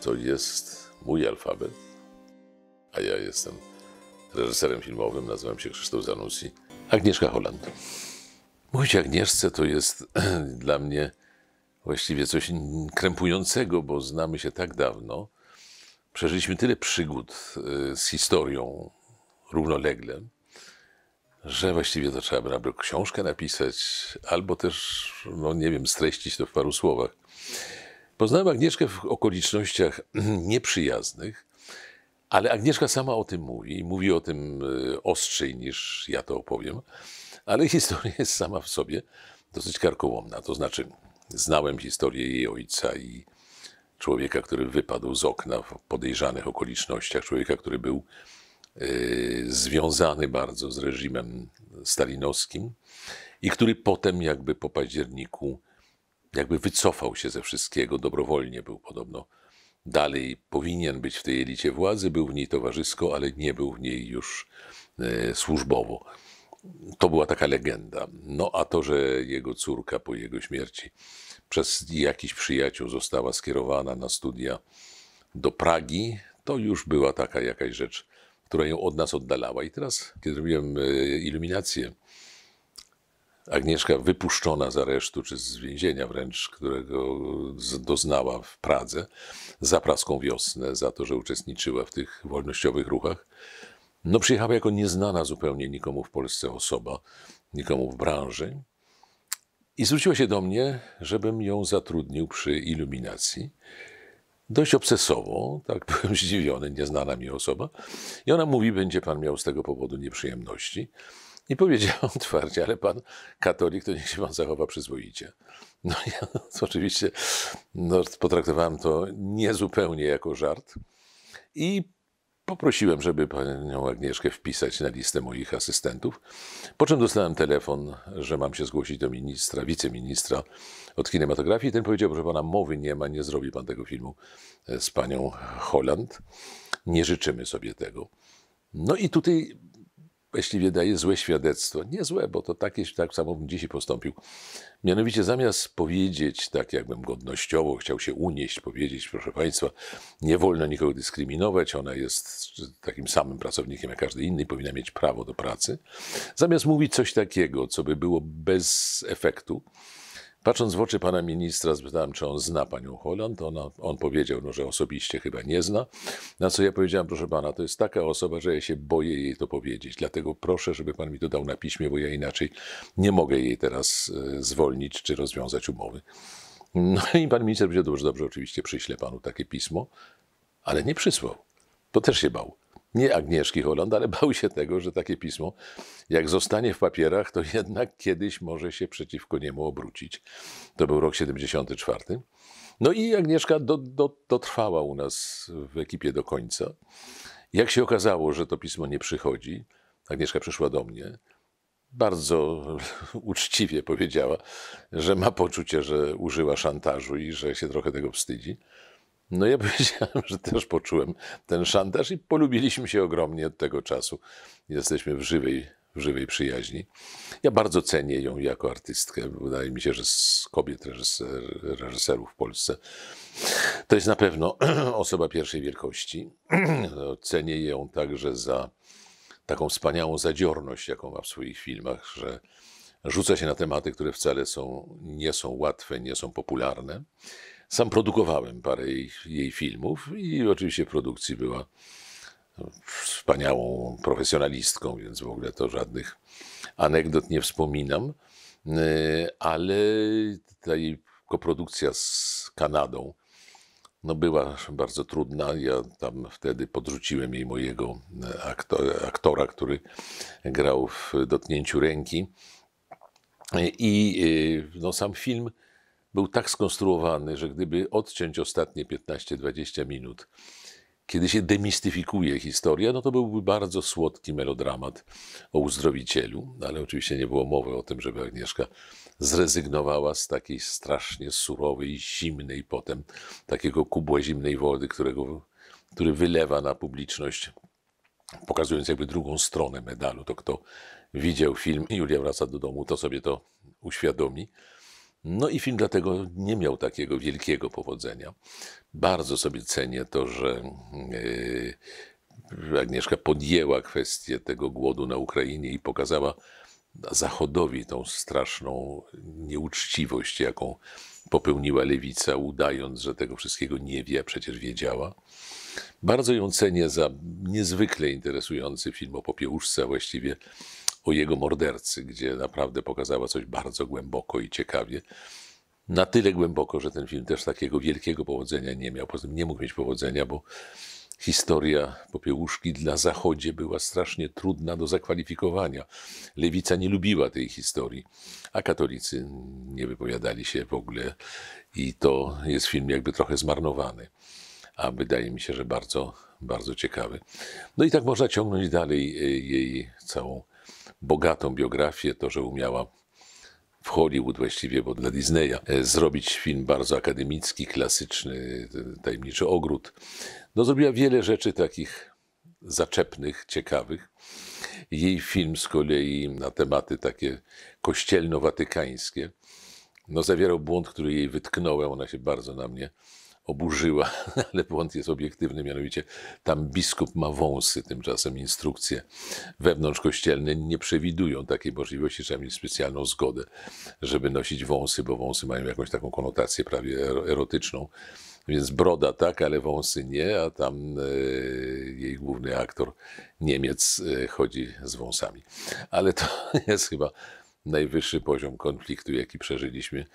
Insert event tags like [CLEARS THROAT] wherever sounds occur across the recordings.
to jest mój alfabet, a ja jestem reżyserem filmowym, nazywam się Krzysztof Zanussi, Agnieszka Holland. Mówić Agnieszce to jest [CLEARS THROAT] dla mnie właściwie coś krępującego, bo znamy się tak dawno. Przeżyliśmy tyle przygód y, z historią równolegle, że właściwie to trzeba by albo książkę napisać, albo też, no nie wiem, streścić to w paru słowach. Poznałem Agnieszkę w okolicznościach [CLEARS THROAT] nieprzyjaznych, ale Agnieszka sama o tym mówi i mówi o tym e, ostrzej niż ja to opowiem, ale [LAUGHS] historia jest sama w sobie dosyć karkołomna. To znaczy, znałem historię jej ojca i człowieka, który wypadł z okna w podejrzanych okolicznościach, człowieka, który był e, związany bardzo z reżimem stalinowskim i który potem jakby po październiku jakby wycofał się ze wszystkiego, dobrowolnie był podobno. Dalej powinien być w tej elicie władzy, był w niej towarzysko, ale nie był w niej już e, służbowo. To była taka legenda. No a to, że jego córka po jego śmierci przez jakiś przyjaciół została skierowana na studia do Pragi, to już była taka jakaś rzecz, która ją od nas oddalała. I teraz, kiedy robiłem e, iluminację, Agnieszka wypuszczona z aresztu czy z więzienia wręcz, którego doznała w Pradze za praską wiosnę, za to, że uczestniczyła w tych wolnościowych ruchach. No przyjechała jako nieznana zupełnie nikomu w Polsce osoba, nikomu w branży i zwróciła się do mnie, żebym ją zatrudnił przy iluminacji. Dość obsesowo, tak [LAUGHS] byłem zdziwiony, nieznana mi osoba. I ona mówi, będzie pan miał z tego powodu nieprzyjemności. Nie powiedziałem otwarcie, ale pan katolik, to niech się pan zachowa przyzwoicie. No ja to [LAUGHS] oczywiście no, potraktowałem to niezupełnie jako żart i poprosiłem, żeby panią Agnieszkę wpisać na listę moich asystentów, po czym dostałem telefon, że mam się zgłosić do ministra, wiceministra od kinematografii. Ten powiedział, że pana mowy nie ma, nie zrobi pan tego filmu z panią Holland. Nie życzymy sobie tego. No i tutaj jeśli wydaje złe świadectwo, nie złe, bo to takie, tak samo bym dzisiaj postąpił. Mianowicie zamiast powiedzieć, tak jakbym godnościowo chciał się unieść, powiedzieć, proszę Państwa, nie wolno nikogo dyskryminować, ona jest takim samym pracownikiem jak każdy inny i powinna mieć prawo do pracy. Zamiast mówić coś takiego, co by było bez efektu, Patrząc w oczy pana ministra, spytałem, czy on zna panią Holland. Ona, on powiedział, no, że osobiście chyba nie zna. Na co ja powiedziałem, proszę pana, to jest taka osoba, że ja się boję jej to powiedzieć. Dlatego proszę, żeby pan mi to dał na piśmie, bo ja inaczej nie mogę jej teraz e, zwolnić czy rozwiązać umowy. No i pan minister powiedział, dobrze, dobrze, oczywiście przyślę panu takie pismo, ale nie przysłał. To też się bał nie Agnieszki Holland, ale bał się tego, że takie pismo, jak zostanie w papierach, to jednak kiedyś może się przeciwko niemu obrócić. To był rok 74. No i Agnieszka do, do, dotrwała u nas w ekipie do końca. Jak się okazało, że to pismo nie przychodzi, Agnieszka przyszła do mnie. Bardzo [LAUGHS] uczciwie powiedziała, że ma poczucie, że użyła szantażu i że się trochę tego wstydzi. No ja [LAUGHS] powiedziałem, że też poczułem ten szantaż i polubiliśmy się ogromnie od tego czasu. Jesteśmy w żywej, w żywej przyjaźni. Ja bardzo cenię ją jako artystkę. Wydaje mi się, że z kobiet reżyser, reżyserów w Polsce to jest na pewno [CLEARS THROAT] osoba pierwszej wielkości. [CLEARS THROAT] Cenię ją także za taką wspaniałą zadziorność, jaką ma w swoich filmach, że rzuca się na tematy, które wcale są, nie są łatwe, nie są popularne. Sam produkowałem parę jej, jej filmów i oczywiście w produkcji była wspaniałą profesjonalistką, więc w ogóle to żadnych anegdot nie wspominam, y, ale ta jej koprodukcja z Kanadą no była bardzo trudna. Ja tam wtedy podrzuciłem jej mojego e, aktora, który grał w dotknięciu ręki. I y, no, sam film był tak skonstruowany, że gdyby odciąć ostatnie 15-20 minut, kiedy się demistyfikuje historia, no to byłby bardzo słodki melodramat o uzdrowicielu, ale oczywiście nie było mowy o tym, żeby Agnieszka zrezygnowała z takiej strasznie surowej, zimnej potem, takiego kubła zimnej wody, którego, który wylewa na publiczność, pokazując jakby drugą stronę medalu. To kto widział film, Julia wraca do domu, to sobie to uświadomi. No i film dlatego nie miał takiego wielkiego powodzenia. Bardzo sobie cenię to, że e, Agnieszka podjęła kwestię tego głodu na Ukrainie i pokazała Zachodowi tą straszną nieuczciwość, jaką popełniła lewica, udając, że tego wszystkiego nie wie, a przecież wiedziała. Bardzo ją cenię za niezwykle interesujący film o popiełuszce, a właściwie o jego mordercy, gdzie naprawdę pokazała coś bardzo głęboko i ciekawie. Na tyle głęboko, że ten film też takiego wielkiego powodzenia nie miał. Poza tym nie mógł mieć powodzenia, bo historia popiełuszki dla Zachodzie była strasznie trudna do zakwalifikowania. Lewica nie lubiła tej historii, a katolicy nie wypowiadali się w ogóle i to jest film jakby trochę zmarnowany. A wydaje mi się, że bardzo, bardzo ciekawy. No i tak można ciągnąć dalej e, jej całą bogatą biografię, to, że umiała w Hollywood właściwie, bo dla Disneya, e, zrobić film bardzo akademicki, klasyczny, Tajemniczy Ogród. No zrobiła wiele rzeczy takich zaczepnych, ciekawych. Jej film z kolei na tematy takie kościelno-watykańskie, no zawierał błąd, który jej wytknąłem, ona się bardzo na mnie oburzyła, [LAUGHS] ale błąd jest obiektywny, mianowicie tam biskup ma wąsy, tymczasem instrukcje wewnątrzkościelne nie przewidują takiej możliwości, trzeba mieć specjalną zgodę, żeby nosić wąsy, bo wąsy mają jakąś taką konotację prawie erotyczną. Więc broda tak, ale wąsy nie, a tam e, jej główny aktor Niemiec e, chodzi z wąsami. Ale to [LAUGHS] jest chyba najwyższy poziom konfliktu, jaki przeżyliśmy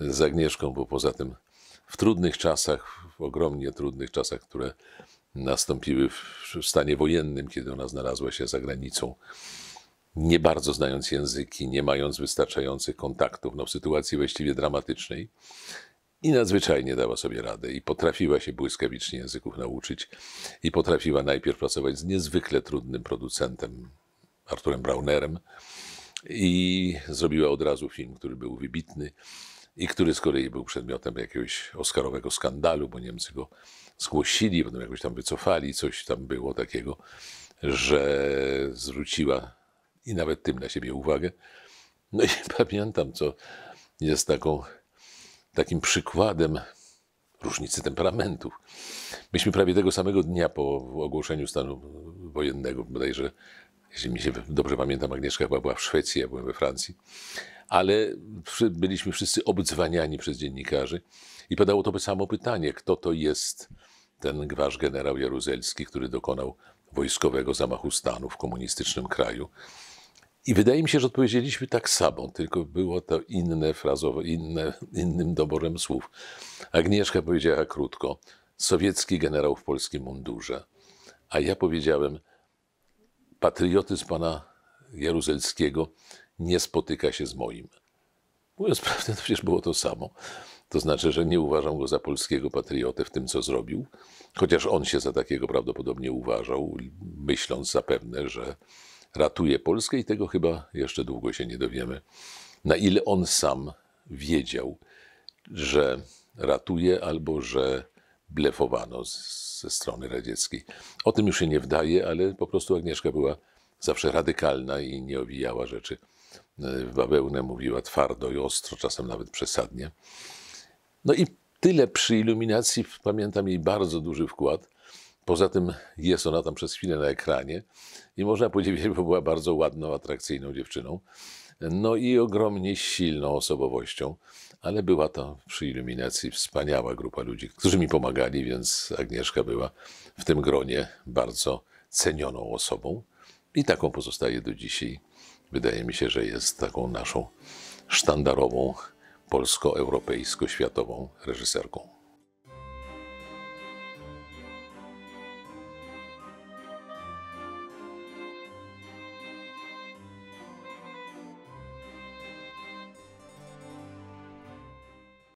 z Agnieszką, bo poza tym w trudnych czasach, w ogromnie trudnych czasach, które nastąpiły w stanie wojennym, kiedy ona znalazła się za granicą, nie bardzo znając języki, nie mając wystarczających kontaktów, no w sytuacji właściwie dramatycznej. I nadzwyczajnie dała sobie radę i potrafiła się błyskawicznie języków nauczyć i potrafiła najpierw pracować z niezwykle trudnym producentem, Arturem Braunerem i zrobiła od razu film, który był wybitny i który z kolei był przedmiotem jakiegoś oskarowego skandalu, bo Niemcy go zgłosili, potem jakoś tam wycofali, coś tam było takiego, że zwróciła i nawet tym na siebie uwagę. No i [LAUGHS] pamiętam, co jest taką, takim przykładem różnicy temperamentów. Myśmy prawie tego samego dnia po ogłoszeniu stanu wojennego, bodajże, jeśli mi się dobrze pamiętam, Agnieszka chyba była w Szwecji, ja byłem we Francji, ale byliśmy wszyscy obdzwaniani przez dziennikarzy i padało to samo pytanie, kto to jest ten gwarz generał jaruzelski, który dokonał wojskowego zamachu stanu w komunistycznym kraju. I wydaje mi się, że odpowiedzieliśmy tak samo, tylko było to inne frazowe, inne, innym doborem słów. Agnieszka powiedziała krótko, sowiecki generał w polskim mundurze. A ja powiedziałem, patriotyzm pana Jaruzelskiego nie spotyka się z moim. Mówiąc [LAUGHS] prawdę, to przecież było to samo. To znaczy, że nie uważam go za polskiego patriotę w tym, co zrobił, chociaż on się za takiego prawdopodobnie uważał, myśląc zapewne, że ratuje Polskę i tego chyba jeszcze długo się nie dowiemy. Na ile on sam wiedział, że ratuje albo że blefowano z, ze strony radzieckiej. O tym już się nie wdaje, ale po prostu Agnieszka była zawsze radykalna i nie owijała rzeczy w e, bawełnę mówiła twardo i ostro, czasem nawet przesadnie. No i tyle przy iluminacji, pamiętam jej bardzo duży wkład. Poza tym jest ona tam przez chwilę na ekranie i można powiedzieć, że była bardzo ładną, atrakcyjną dziewczyną. No i ogromnie silną osobowością, ale była to przy iluminacji wspaniała grupa ludzi, którzy mi pomagali, więc Agnieszka była w tym gronie bardzo cenioną osobą i taką pozostaje do dzisiaj wydaje mi się, że jest taką naszą sztandarową polsko-europejsko-światową reżyserką.